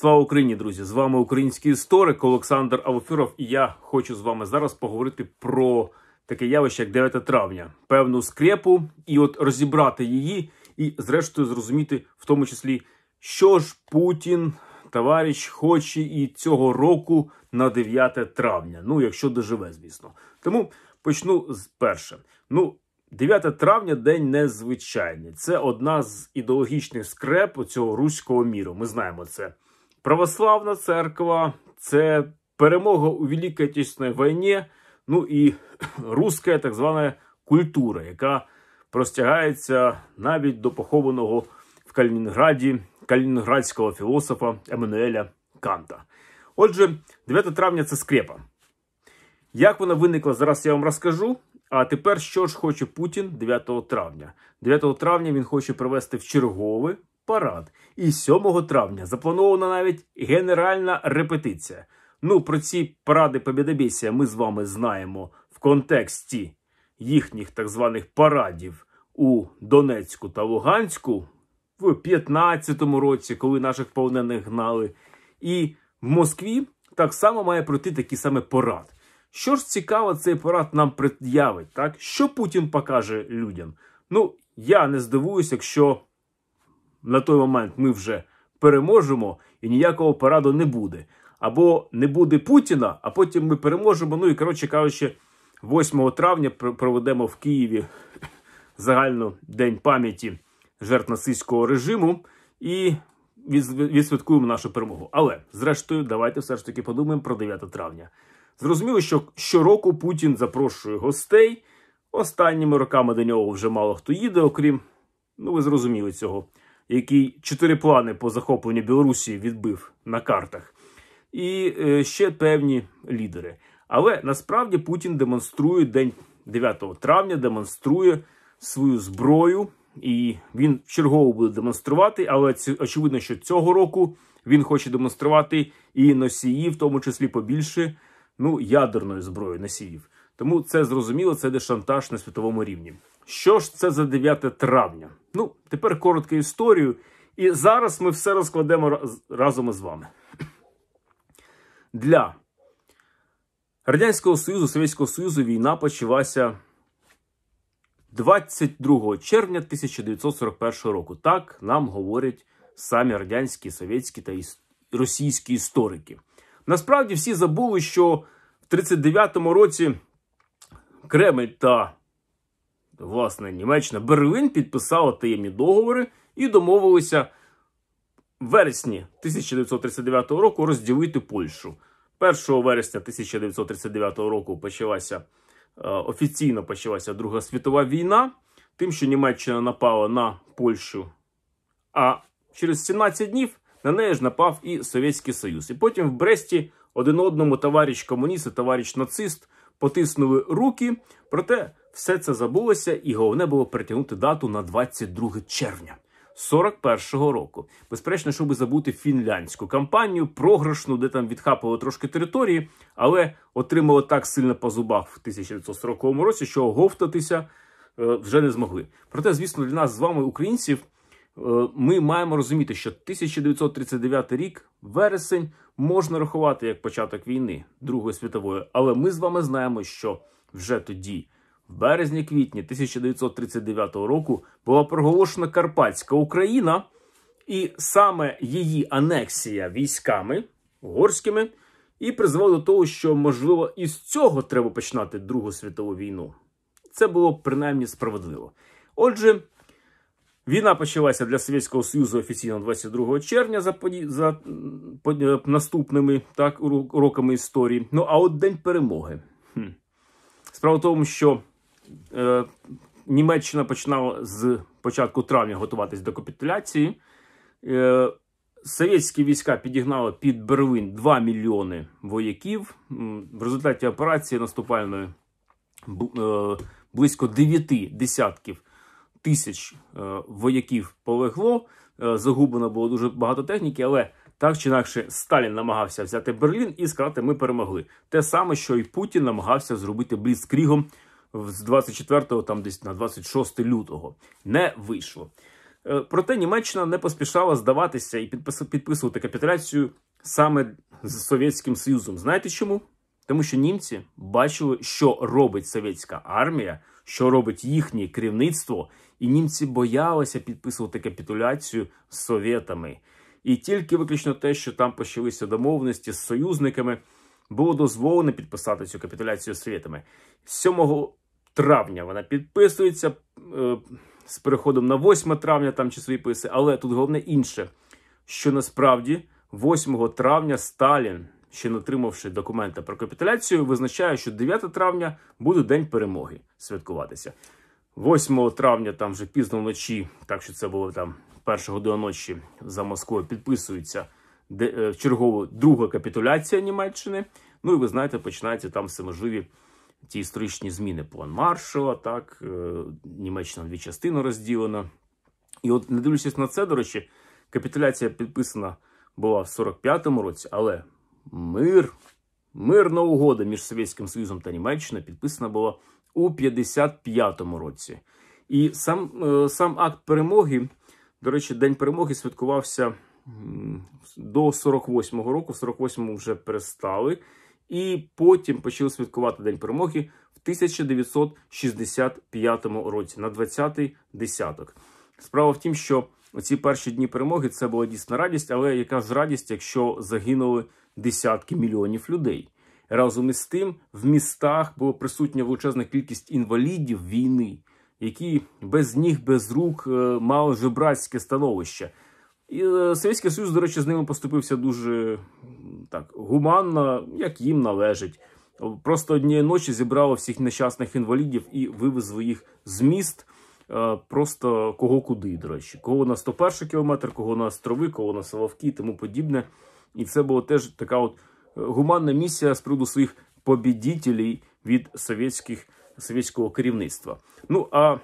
Слава Україні, друзі! З вами український історик Олександр Алфюров, і я хочу з вами зараз поговорити про таке явище, як 9 травня, певну скрепу, і от розібрати її, і, зрештою, зрозуміти, в тому числі, що ж Путін, товариш, хоче і цього року на 9 травня. Ну, якщо доживе, звісно. Тому почну з перше. Ну, 9 травня день незвичайний. Це одна з ідеологічних скреп цього руського міру. Ми знаємо це. Православна церква це перемога у Великій Отечественній війні, ну і руська так звана культура, яка простягається навіть до похованого в Калінінграді калінінградського філософа Еммануеля Канта. Отже, 9 травня це скрепа. Як вона виникла, зараз я вам розкажу. А тепер що ж хоче Путін 9 травня? 9 травня він хоче провести в чергове парад. І 7 травня запланована навіть генеральна репетиція. Ну, про ці паради побідобісія ми з вами знаємо в контексті їхніх так званих парадів у Донецьку та Луганську в 15-му році, коли наших повнених гнали. І в Москві так само має пройти такий саме парад. Що ж цікаво, цей парад нам пред'явить, так? Що Путін покаже людям? Ну, я не здивуюсь, якщо на той момент ми вже переможемо і ніякого параду не буде. Або не буде Путіна, а потім ми переможемо. Ну і коротше кажучи, 8 травня проведемо в Києві загально день пам'яті жертв нацистського режиму і відсвяткуємо нашу перемогу. Але зрештою, давайте все ж таки подумаємо про 9 травня. Зрозуміло, що щороку Путін запрошує гостей. Останніми роками до нього вже мало хто їде, окрім ну ви зрозуміли цього який чотири плани по захопленню Білорусі відбив на картах, і е, ще певні лідери. Але насправді Путін демонструє день 9 травня, демонструє свою зброю, і він чергово буде демонструвати. Але очевидно, що цього року він хоче демонструвати і носії, в тому числі побільше ну ядерної зброї носіїв. Тому це зрозуміло, це де шантаж на світовому рівні. Що ж це за 9 травня? Ну, тепер коротка історію. І зараз ми все розкладемо разом із вами. Для Радянського Союзу, Совєтського Союзу війна почалася 22 червня 1941 року. Так нам говорять самі радянські, совєтські та російські історики. Насправді всі забули, що в 1939 році Кремль та власне Німеччина, Берлин підписала таємні договори і домовилися в вересні 1939 року розділити Польщу. 1 вересня 1939 року почалася е, офіційно почалася Друга світова війна, тим, що Німеччина напала на Польщу. А через 17 днів на неї ж напав і Совєтський Союз. І потім в Бресті один одному товариш комуніст і товариш нацист потиснули руки. Проте все це забулося, і головне було притягнути дату на 22 червня 41-го року. Безперечно, щоб забути фінляндську кампанію, програшну, де там відхапали трошки території, але отримали так сильно по зубах в 1940 році, що оговтатися е, вже не змогли. Проте, звісно, для нас з вами, українців, е, ми маємо розуміти, що 1939 рік, вересень, можна рахувати як початок війни Другої світової, але ми з вами знаємо, що вже тоді. В березні-квітні 1939 року була проголошена Карпатська Україна, і саме її анексія військами угорськими і призвела до того, що можливо із цього треба починати Другу світову війну. Це було принаймні справедливо. Отже, війна почалася для Совєтського Союзу офіційно 22 червня за поді... за е, наступними так уроками історії. Ну а от день перемоги. Хм. Справа в тому, що Е, Німеччина починала з початку травня готуватись до капітуляції. Е, Совєтські війська підігнали під Берлин 2 мільйони вояків. В результаті операції наступальної е, близько 9 десятків тисяч вояків полегло. Загублено було дуже багато техніки, але так чи інакше Сталін намагався взяти Берлін і сказати, ми перемогли. Те саме, що і Путін намагався зробити бліцкрігом з 24 го там десь на 26 лютого не вийшло. Е, проте Німеччина не поспішала здаватися і підписувати капітуляцію саме з Совєтським Союзом. Знаєте чому? Тому що німці бачили, що робить совєтська армія, що робить їхнє керівництво, і німці боялися підписувати капітуляцію з совєтами. І тільки виключно те, що там почалися домовленості з союзниками, було дозволено підписати цю капітуляцію з совєтами. 7 травня вона підписується е, з переходом на 8 травня, там часові писи. Але тут головне інше, що насправді 8 травня Сталін, ще не отримавши документи про капітуляцію, визначає, що 9 травня буде день перемоги святкуватися. 8 травня, там вже пізно вночі, так що це було там перша година ночі за Москвою, підписується е, чергово друга капітуляція Німеччини. Ну і ви знаєте, починаються там всеможливі ті історичні зміни план Маршала, так, е, Німеччина на дві частини розділена. І от, не дивлячись на це, до речі, капітуляція підписана була в 45-му році, але мир, мирна угода між Совєтським Союзом та Німеччиною підписана була у 55-му році. І сам, е, сам акт перемоги, до речі, День перемоги святкувався до 48-го року. В 48-му вже перестали і потім почали святкувати День перемоги в 1965 році, на 20-й десяток. Справа в тім, що ці перші дні перемоги це була дійсна радість, але яка ж радість, якщо загинули десятки мільйонів людей. Разом із тим, в містах була присутня величезна кількість інвалідів війни, які без ніг, без рук е, мали жебрацьке становище. І е, Совєтський Союз, до речі, з ними поступився дуже так гуманно, як їм належить. Просто однієї ночі зібрало всіх нещасних інвалідів і вивезли їх з міст. Е, просто кого куди, до речі, кого на 101 кілометр, кого на острови, кого на Соловки і тому подібне. І це була теж така от е, гуманна місія з приводу своїх побідітелів від совєтських, совєтського керівництва. Ну а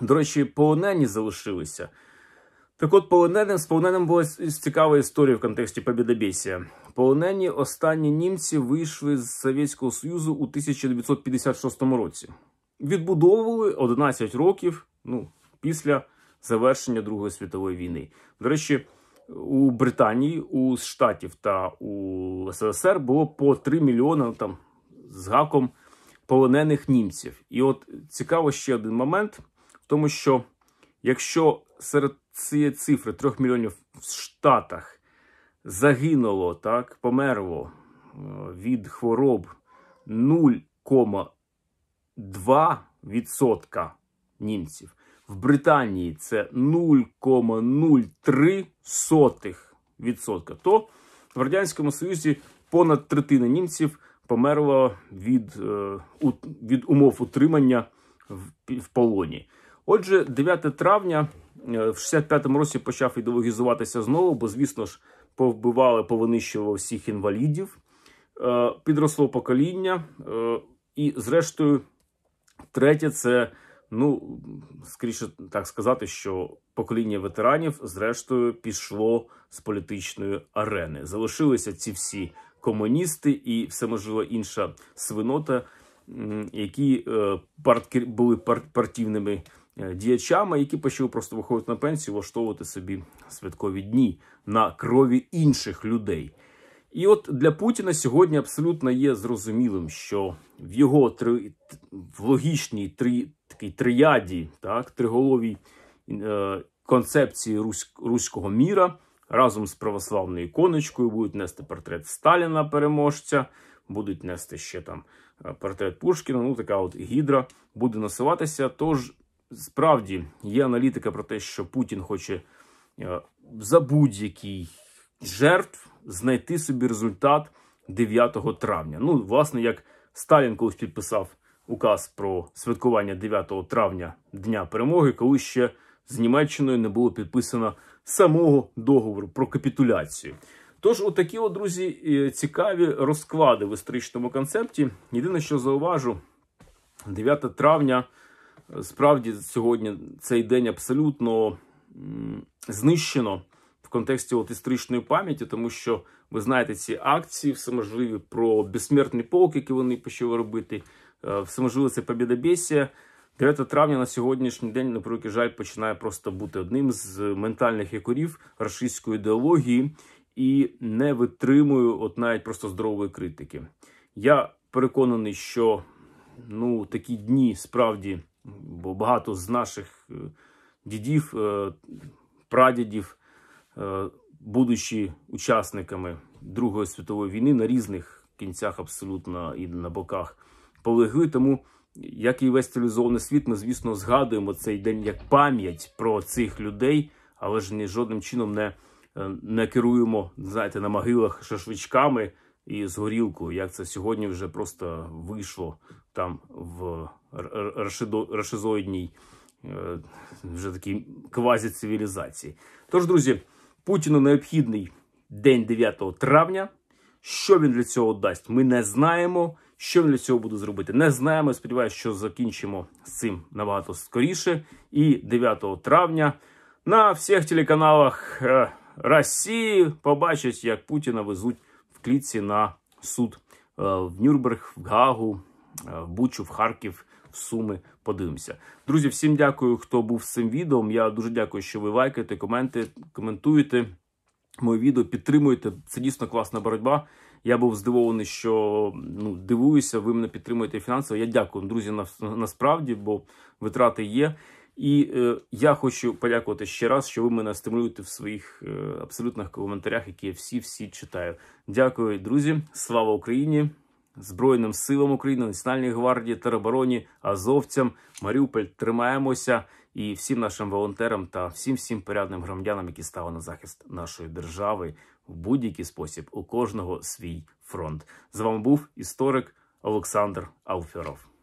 до речі, полонені залишилися. Так от полоненим з полоненим була цікава історія в контексті побідобєсія. Полонені останні німці вийшли з Совєтського Союзу у 1956 році. Відбудовували 11 років ну, після завершення Другої світової війни. До речі, у Британії, у Штатів та у СССР було по 3 мільйони ну, там з гаком полонених німців. І от цікаво ще один момент, в тому що якщо серед ці цифри 3 мільйонів в Штатах загинуло, так, померло е, від хвороб 0,2% німців. В Британії це 0,03%. То в Радянському Союзі понад третина німців померла від, е, від умов утримання в полоні. Отже, 9 травня. Е, в 65-му році почав ідеологізуватися знову, бо, звісно ж, повбивали, повинищували всіх інвалідів, е, підросло покоління. Е, і, зрештою, третє, це, ну, скоріше так сказати, що покоління ветеранів, зрештою, пішло з політичної арени. Залишилися ці всі комуністи і все можливо інша свинота, які були партійними Е, діячами, які почали просто виходити на пенсію, влаштовувати собі святкові дні на крові інших людей. І от для Путіна сьогодні абсолютно є зрозумілим, що в його три в логічній три, такій трияді, так, триголовій е, концепції русь, руського міра разом з православною іконочкою будуть нести портрет Сталіна, переможця, будуть нести ще там е, портрет Пушкіна. Ну така от гідра буде насуватися. Тож Справді є аналітика про те, що Путін хоче е, за будь-який жертв знайти собі результат 9 травня. Ну, власне, як Сталін колись підписав указ про святкування 9 травня Дня перемоги, коли ще з Німеччиною не було підписано самого договору про капітуляцію. Тож, отакі, от, друзі, цікаві розклади в історичному концепті. Єдине, що зауважу, 9 травня. Справді, сьогодні цей день абсолютно знищено в контексті от історичної пам'яті, тому що ви знаєте ці акції, все можливі про безсмертний полк, який вони почали робити, е, все можливо це побідобєсія. 9 травня на сьогоднішній день на превеликий жаль починає просто бути одним з ментальних якорів рашистської ідеології і не витримую от навіть просто здорової критики. Я переконаний, що ну такі дні справді. Бо багато з наших е, дідів, е, прадідів, е, будучи учасниками Другої світової війни на різних кінцях, абсолютно і на боках полегли. Тому, як і весь цивілізований світ, ми, звісно, згадуємо цей день як пам'ять про цих людей, але ж ні жодним чином не не керуємо знаєте, на могилах шашвичками і з горілкою, як це сьогодні вже просто вийшло там в рашизоїдній вже э, такій квазі-цивілізації. Тож, друзі, Путіну необхідний день 9 травня. Що він для цього дасть, ми не знаємо. Що він для цього буде зробити, не знаємо. Сподіваюся, що закінчимо з цим набагато скоріше. І 9 травня на всіх телеканалах е, Росії побачать, як Путіна везуть в клітці на суд е, в Нюрнберг, в Гагу, е, в Бучу, в Харків суми подивимося. Друзі, всім дякую, хто був з цим відео. Я дуже дякую, що ви лайкаєте, коменти, коментуєте моє відео, підтримуєте. Це дійсно класна боротьба. Я був здивований, що ну дивуюся, ви мене підтримуєте фінансово. Я дякую, друзі, насправді, бо витрати є. І е, я хочу подякувати ще раз, що ви мене стимулюєте в своїх е, абсолютних коментарях, які я всі всі читаю. Дякую, друзі. Слава Україні! Збройним силам України, Національній гвардії, теробороні, азовцям, Маріуполь тримаємося і всім нашим волонтерам та всім всім порядним громадянам, які стали на захист нашої держави в будь-який спосіб. У кожного свій фронт з вами був історик Олександр Алферов.